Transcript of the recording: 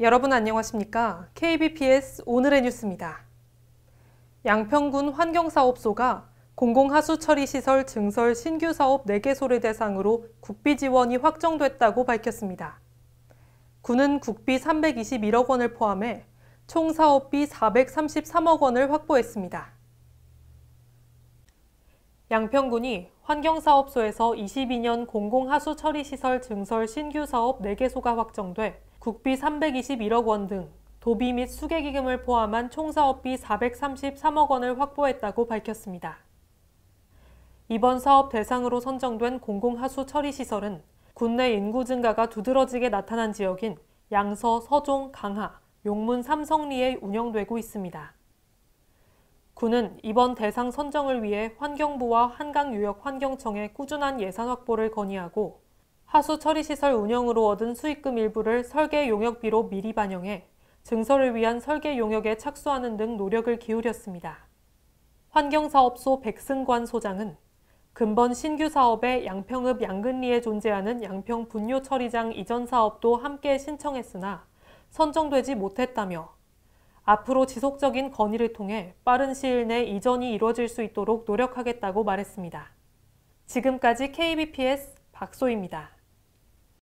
여러분 안녕하십니까? KBPS 오늘의 뉴스입니다. 양평군 환경사업소가 공공하수 처리 시설 증설 신규 사업 4개소를 대상으로 국비 지원이 확정됐다고 밝혔습니다. 군은 국비 321억 원을 포함해 총 사업비 433억 원을 확보했습니다. 양평군이 환경사업소에서 22년 공공하수 처리 시설 증설 신규 사업 4개소가 확정돼 국비 321억 원 등 도비 및 수계기금을 포함한 총사업비 433억 원을 확보했다고 밝혔습니다. 이번 사업 대상으로 선정된 공공하수 처리시설은 국내 인구 증가가 두드러지게 나타난 지역인 양서, 서종, 강하, 용문, 삼성리에 운영되고 있습니다. 군은 이번 대상 선정을 위해 환경부와 한강유역환경청에 꾸준한 예산 확보를 건의하고 하수 처리시설 운영으로 얻은 수익금 일부를 설계 용역비로 미리 반영해 증설을 위한 설계 용역에 착수하는 등 노력을 기울였습니다. 환경사업소 백승관 소장은 근본 신규 사업에 양평읍 양근리에 존재하는 양평 분뇨 처리장 이전 사업도 함께 신청했으나 선정되지 못했다며 앞으로 지속적인 건의를 통해 빠른 시일 내 이전이 이루어질 수 있도록 노력하겠다고 말했습니다. 지금까지 KBPS 박소입니다.